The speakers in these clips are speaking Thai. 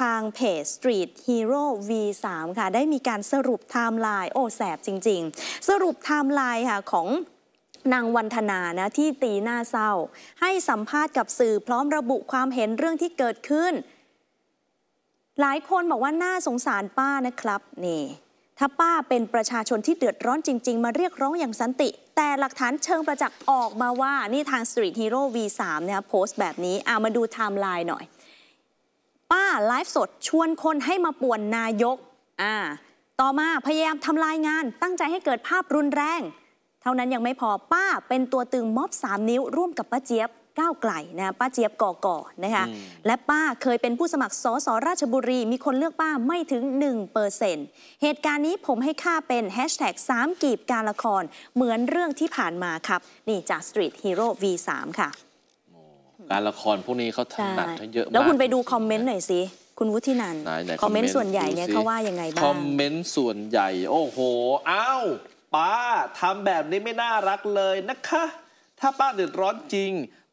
ทางเพจ Street Hero V3 ค่ะได้มีการสรุปไทม์ไลน์โอ้แสบจริงๆ สรุปไทม์ไลน์ค่ะ ของนางวันธนานะที่ตีหน้าเศร้า ให้สัมภาษณ์กับสื่อพร้อมระบุความเห็นเรื่องที่เกิดขึ้น หลายคนบอกว่าน่าสงสารป้านะครับ นี่ ถ้าป้าเป็นประชาชนที่เดือดร้อนจริงๆ มาเรียกร้องอย่างสันติ แต่หลักฐานเชิงประจักษ์ออกมาว่านี่ทาง Street Hero V3 เนี่ยโพสต์แบบนี้อามาดูไทม์ไลน์หน่อยป้าไลฟ์สดชวนคนให้มาป่วนนายกอ่าต่อมาพยายามทำลายงานตั้งใจให้เกิดภาพรุนแรง เท่านั้นยังไม่พอป้า เป็นตัวตึงม็อบ3 นิ้วร่วมกับป้าเจี๊ยบก้าวไกลนะป้าเจี๊ยบก่อก่อนะคะ และป้าเคยเป็นผู้สมัครสสราชบุรี มีคนเลือกป้าไม่ถึง 1%เปอร์เซนเหตุการณ์นี้ผมให้ค่าเป็นแฮชแท็กสามกีบการละคร เหมือนเรื่องที่ผ่านมาครับ นี่จากสตรีทฮีโร่ V3 ค่ะการ ละครพวกนี้เขาถนัดเยอะมาก แล้วคุณไปดูคอมเมนต์หน่อยสิ คุณวุฒินันคอมเมนต์ส่วนใหญ่เนี่ยเขาว่ายังไงบ้าง คอมเมนต์ส่วนใหญ่ โอ้โหอ้าวป้าทำแบบนี้ไม่น่ารักเลยนะคะ ถ้าป้าเดือดร้อนจริง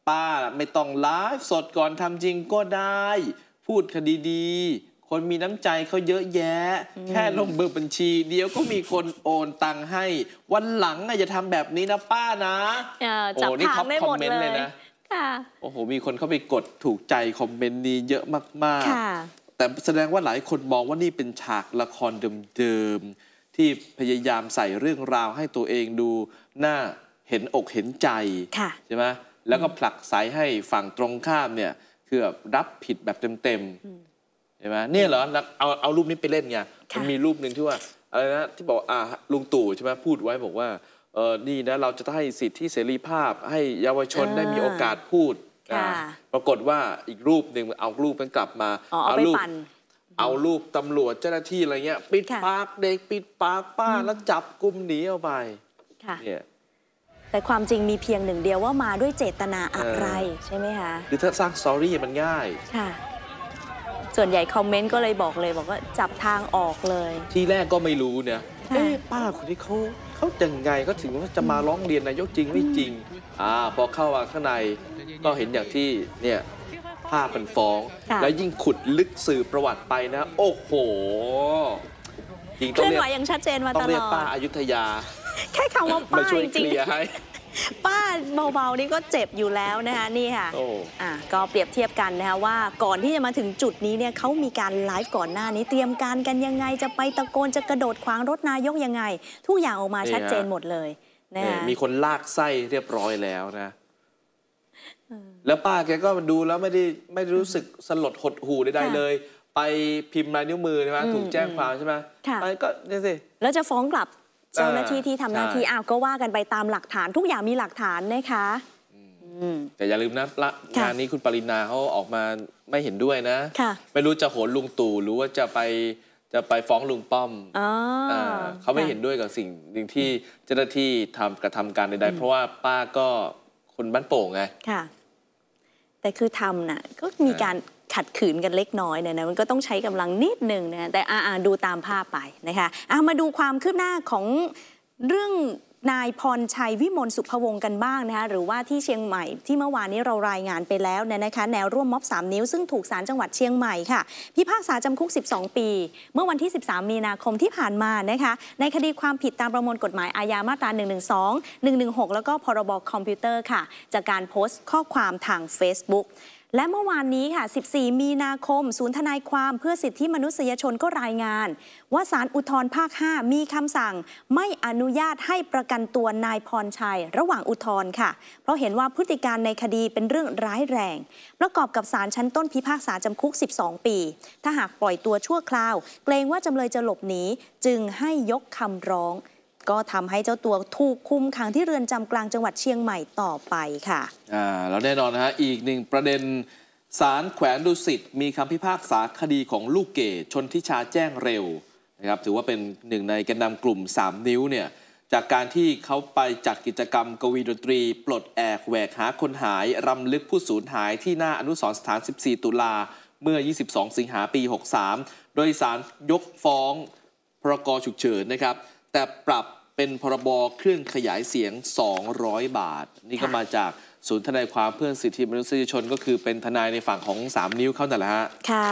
ป้าไม่ต้องไลฟ์สดก่อนทำจริงก็ได้ พูดคดีดีคนมีน้ำใจเขาเยอะแยะ แค่ลงเบอร์บัญชี เดียวก็มีคนโอนตังค์ให้ วันหลังอย่าทำแบบนี้นะป้านะโอ้นี่ท็อปคอมเมนต์เลยนะโอ้โหมีคนเข้าไปกดถูกใจ คอมเมนต์นี้เยอะมากๆแต่แสดงว่าหลายคนมองว่านี่เป็นฉากละครเดิม ๆ ที่พยายามใส่เรื่องราวให้ตัวเองดูหน้าเห็นอกเห็นใจใช่ไหมแล้วก็ผลักสายให้ฝั่งตรงข้ามเนี่ยคือรับผิดแบบเต็มๆใช่ไหมเนี่ยเหรอเอาเอารูปนี้ไปเล่นไงมันมีรูปหนึ่งที่ว่า อะไรนะ ที่บอกอ่าลุงตู่ใช่ไหมพูดไว้บอกว่าเออนี่นะเราจะให้สิทธิเสรีภาพให้เยาวชนได้มีโอกาสพูด ปรากฏว่าอีกรูปหนึ่งเอารูปนั้นกลับมาอเอารูปเอารูปตำรวจเจ้าหน้าที่อะไรเงี้ยปิดปากเด็กปิดปากป้าแล้วจับกลุ่มหนีเอาไปเนี่ยแต่ความจริงมีเพียงหนึ่งเดียวว่ามาด้วยเจตนาอะไร ใช่ไหมคะหรือถ้าสร้างสตอรี่มันง่ายค่ะส่วนใหญ่คอมเมนต์ก็เลยบอกเลยบอกว่าจับทางออกเลย ที่แรกก็ไม่รู้เนี่ยเอ๊ป้าคนนี้เขาเขาจังไงเขาถึงว่าจะมาร้องเรียนนายกจริง ไม่จริงอ่าพอเข้ามาข้างในก็เห็นอย่างที่เนี่ยภาพมันฟ้อง แล้วยิ่งขุดลึกสื่อประวัติไปนะ โอ้โหิงเคต้องลื่อนเรียกไหวอย่างชัดเจนมาตอตงเรียกป้าอายุทยา แค่คำว่าป้ามาช่วยจเคริงลียร์ให้ป้าเบาๆ นี่ก็เจ็บอยู่แล้วนะคะ นี่ค่ะโอ้อ่ะก็เปรียบเทียบกันนะคะว่าก่อนที่จะมาถึงจุดนี้เนี่ยเขามีการไลฟ์ก่อนหน้านี้เตรียมการกันยังไง จะไปตะโกนจะกระโดด ขวางรถนายกยังไง ทุกอย่างออกมาชัดเจนหมดเลยนะคะมีคนลากไส้เรียบร้อยแล้วนะแล้วป้าแกก็ดูแล้วไม่ได้ไม่รู้สึกสลดหดหูใดๆเลย ไปพิมพ์ลายนิ้วมือใช่ไหมถูกแจ้งความใช่ไหมไปก็เนี่ยสิแล้วจะฟ้องกลับเจ้าหน้าที่ที่ทำหน้าที่อ้าวก็ว่ากันไปตามหลักฐานทุกอย่างมีหลักฐาน นะคะแต่อย่าลืมนะละงานนี้คุณปรินาเขาออกมาไม่เห็นด้วยนะะไม่รู้จะโหนลุงตู่หรือว่าจะไปจะไปฟ้องลุงป้อมอเขาไม่เห็นด้วยกับสิ่งสิ่งที่เจ้าหน้าที่ทำกระทำการใดๆ เพราะว่าป้าก็คนบ้านโป่งไงแต่คือทำนะ่ะก็มีการขัดขืนกันเล็กน้อยเนี่ยนะมันก็ต้องใช้กำลังนิดหนึ่งนะแต่อาดูตามภาพไปนะคะามาดูความคืบหน้าของเรื่องนายพรชัยวิมลสุภวงกันบ้างนะคะหรือว่าที่เชียงใหม่ ที่เมื่อวานนี้เรารายงานไปแล้วเนี่ยนะคะแนวร่วมม็อบ3 นิ้วซึ่งถูกศาลจังหวัดเชียงใหม่ค่ะพิพากษาจำคุก 12 ปี เมื่อวันที่ 13 มีนาคมที่ผ่านมานะคะในคดีความผิดตามประมวลกฎหมายอาญามาตรา112 116 แล้วก็พรบคอมพิวเตอร์ค่ะ จากการโพสต์ข้อความทาง Facebook และเมื่อวานนี้ค่ะ 14 มีนาคม ศูนย์ทนายความเพื่อสิทธิมนุษยชนก็รายงาน ว่าสารอุทธรภาค 5 มีคำสั่ง ไม่อนุญาตให้ประกันตัวนายพรชัย ระหว่างอุทธรค่ะ เพราะเห็นว่าพฤติการในคดีเป็นเรื่องร้ายแรงประกอบกับสารชั้นต้นพิพากษาจำคุก 12 ปี ถ้าหากปล่อยตัวชั่วคราว เกรงว่าจำเลยจะหลบหนีจึงให้ยกคำร้องก็ทำให้เจ้าตัวถูกคุมขังที่เรือนจำกลางจังหวัดเชียงใหม่ต่อไปค่ะอ่าแล้วแน่นอนนะฮะ อีกหนึ่งประเด็นศาลแขวงดุสิตมีคำพิพากษาคดีของลูกเกดชนทิชาแจ้งเร็วนะครับ ถือว่าเป็นหนึ่งในแกนนำกลุ่ม 3 นิ้วเนี่ย จากการที่เขาไปจัดกิจกรรมกวีดนตรี ปลดแอกแหวกหาคนหายรำลึกผู้สูญหายที่หน้าอนุสรสถาน 14 ตุลาเมื่อ 22 สิงหาปี 63 โดยสารยกฟ้อง พรกฉุกเฉินนะครับแต่ปรับเป็นพรบเครื่องขยายเสียง 200 บาท นี่ก็มาจากศูนย์ทนายความเพื่อสิทธิมนุษยชน ก็คือเป็นทนายในฝั่งของ 3 นิ้วเข้านั่นแหละฮะค่ะ